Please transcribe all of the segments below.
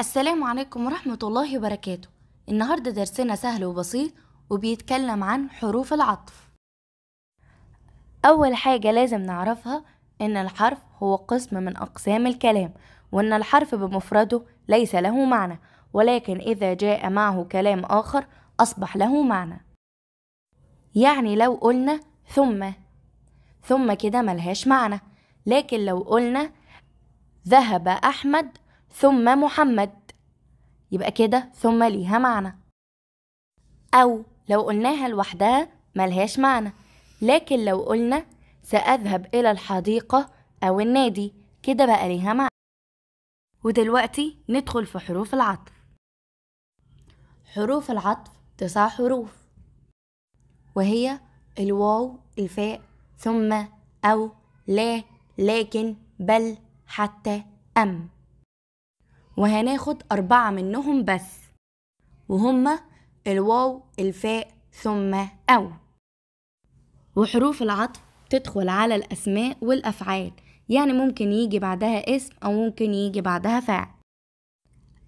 السلام عليكم ورحمة الله وبركاته النهاردة درسنا سهل وبسيط وبيتكلم عن حروف العطف أول حاجة لازم نعرفها إن الحرف هو قسم من أقسام الكلام وإن الحرف بمفرده ليس له معنى ولكن إذا جاء معه كلام آخر أصبح له معنى يعني لو قلنا ثم ثم كده ملهاش معنى لكن لو قلنا ذهب أحمد ثم محمد يبقى كده ثم ليها معنى أو لو قلناها لوحدها ملهاش معنى لكن لو قلنا سأذهب إلى الحديقة أو النادي كده بقى ليها معنى ودلوقتي ندخل في حروف العطف حروف العطف تسع حروف وهي الواو الفاء ثم أو لا لكن بل حتى أم وهناخد أربعة منهم بس وهما الواو الفاء ثم أو وحروف العطف تدخل على الأسماء والأفعال يعني ممكن يجي بعدها اسم أو ممكن يجي بعدها فعل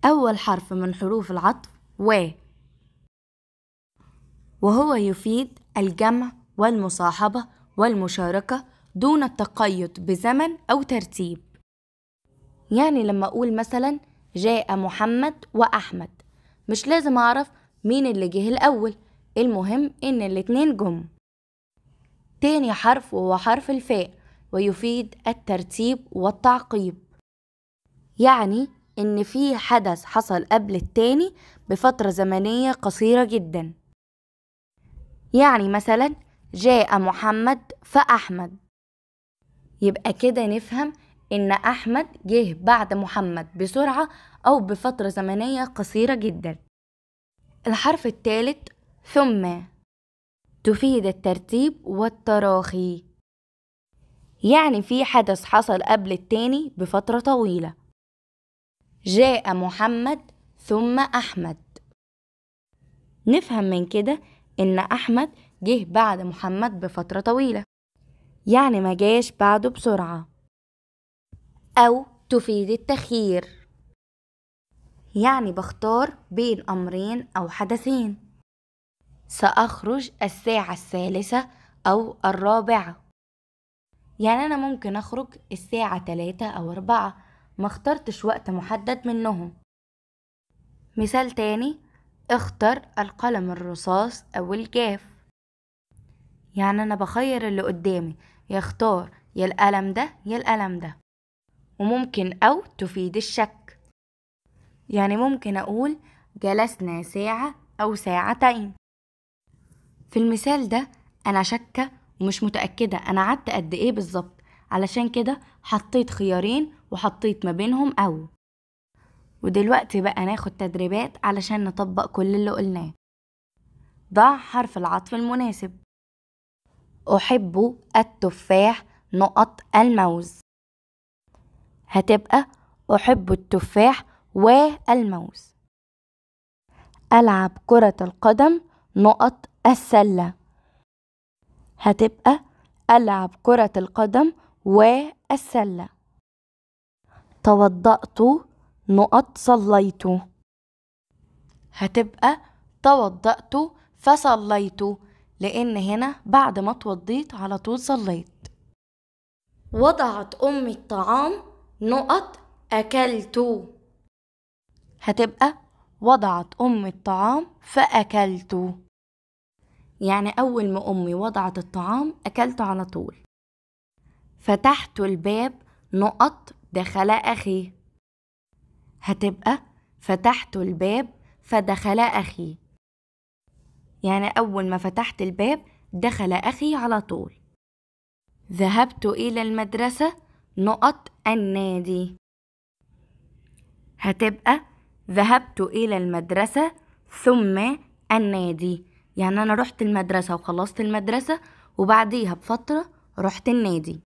أول حرف من حروف العطف و وهو يفيد الجمع والمصاحبة والمشاركة دون التقيد بزمن أو ترتيب يعني لما أقول مثلا جاء محمد وأحمد مش لازم أعرف مين اللي جه الأول المهم إن الاتنين جم تاني حرف وهو حرف الفاء ويفيد الترتيب والتعقيب يعني إن في حدث حصل قبل التاني بفترة زمنية قصيرة جدا يعني مثلا جاء محمد فأحمد يبقى كده نفهم إن أحمد جه بعد محمد بسرعة أو بفترة زمنية قصيرة جدا الحرف الثالث ثم تفيد الترتيب والتراخي يعني في حدث حصل قبل التاني بفترة طويلة جاء محمد ثم أحمد نفهم من كده إن أحمد جه بعد محمد بفترة طويلة يعني ما جاش بعده بسرعة أو تفيد التخيير يعني بختار بين أمرين أو حدثين سأخرج الساعة الثالثة أو الرابعة يعني أنا ممكن أخرج الساعة تلاتة أو أربعة ما اخترتش وقت محدد منهم مثال تاني اختر القلم الرصاص أو الجاف يعني أنا بخير اللي قدامي يختار يا القلم ده يا القلم ده وممكن أو تفيد الشك يعني ممكن أقول جلسنا ساعة أو ساعتين في المثال ده أنا شاكة ومش متأكدة أنا قعدت قد إيه بالظبط علشان كده حطيت خيارين وحطيت ما بينهم أو ودلوقتي بقى ناخد تدريبات علشان نطبق كل اللي قلناه ضع حرف العطف المناسب أحب التفاح نقط الموز هتبقى أحب التفاح والموز ألعب كرة القدم نقط السلة هتبقى ألعب كرة القدم والسلة توضأت نقط صليت هتبقى توضأت فصليت لأن هنا بعد ما توضيت على طول صليت وضعت أمي الطعام نقط أكلت هتبقى وضعت أم الطعام فأكلت يعني أول ما أمي وضعت الطعام أكلت على طول فتحت الباب نقط دخل أخي هتبقى فتحت الباب فدخل أخي يعني أول ما فتحت الباب دخل أخي على طول ذهبت إلى المدرسة نقط النادي هتبقى ذهبت إلى المدرسة ثم النادي يعني أنا رحت المدرسة وخلصت المدرسة وبعديها بفترة رحت النادي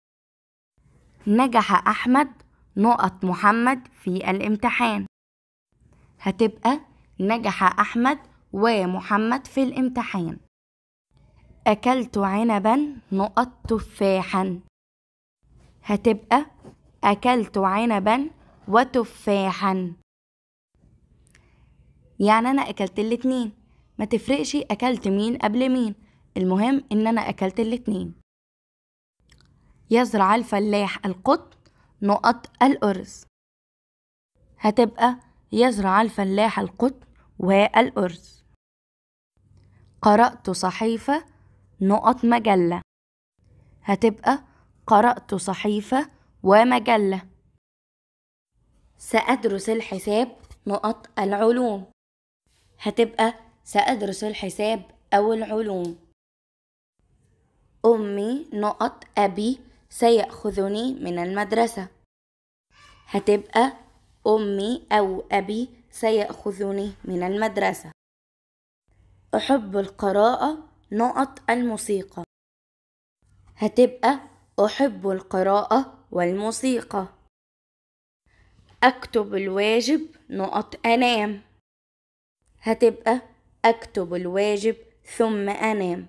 نجح أحمد نقط محمد في الامتحان هتبقى نجح أحمد ومحمد في الامتحان أكلت عنبا نقط تفاحا هتبقى أكلت عنبا وتفاحا يعني أنا أكلت الاتنين ما تفرقش أكلت مين قبل مين المهم إن أنا أكلت الاتنين يزرع الفلاح القطن نقط الأرز هتبقى يزرع الفلاح القطن والأرز قرأت صحيفة نقط مجلة هتبقى قرأت صحيفة ومجلة سأدرس الحساب نقط العلوم هتبقى سأدرس الحساب أو العلوم أمي نقط أبي سيأخذني من المدرسة هتبقى أمي أو أبي سيأخذني من المدرسة أحب القراءة نقط الموسيقى هتبقى أحب القراءة والموسيقى أكتب الواجب نقط أنام هتبقى أكتب الواجب ثم أنام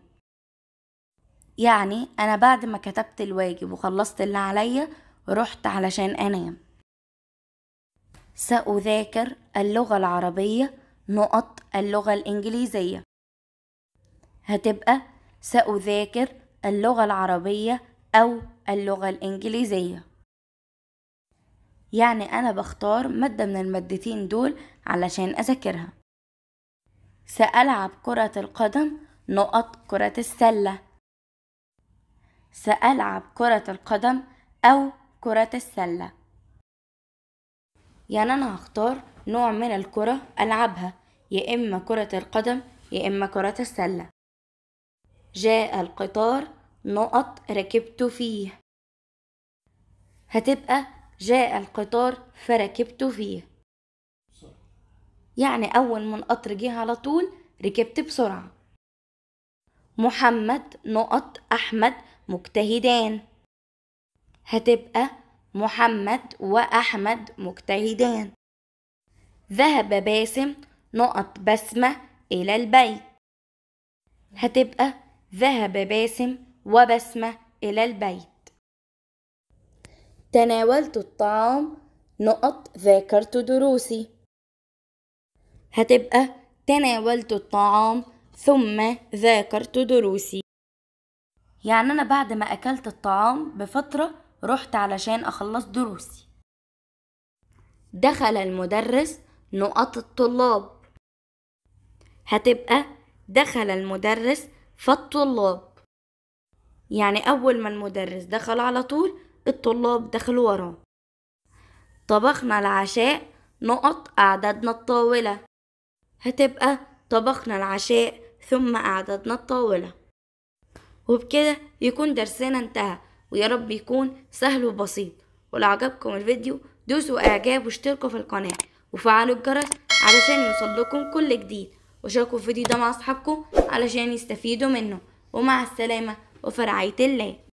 يعني أنا بعد ما كتبت الواجب وخلصت اللي عليا رحت علشان أنام سأذاكر اللغة العربية نقط اللغة الإنجليزية هتبقى سأذاكر اللغة العربية أو اللغة الإنجليزية يعني أنا بختار مادة من المادتين دول علشان أذاكرها سألعب كرة القدم نقط كرة السلة سألعب كرة القدم أو كرة السلة يعني أنا هختار نوع من الكرة ألعبها يا إما كرة القدم يا إما كرة السلة جاء القطار نقط ركبت فيه هتبقى جاء القطار فركبت فيه يعني أول ما القطر جه على طول ركبت بسرعة محمد نقط أحمد مجتهدان هتبقى محمد وأحمد مجتهدان ذهب باسم نقط بسمة إلى البيت هتبقى ذهب باسم وبسمة إلى البيت تناولت الطعام نقط ذاكرت دروسي هتبقى تناولت الطعام ثم ذاكرت دروسي يعني أنا بعد ما أكلت الطعام بفترة رحت علشان أخلص دروسي دخل المدرس نقط الطلاب هتبقى دخل المدرس فالطلاب يعني أول ما المدرس دخل على طول الطلاب دخلوا وراه طبخنا العشاء نقط أعددنا الطاولة هتبقى طبخنا العشاء ثم أعددنا الطاولة وبكده يكون درسنا انتهى ويا رب يكون سهل وبسيط ولو عجبكم الفيديو دوسوا اعجاب واشتركوا في القناة وفعلوا الجرس علشان يوصل لكم كل جديد وشاركوا الفيديو ده مع اصحابكم علشان يستفيدوا منه ومع السلامة رعاية الله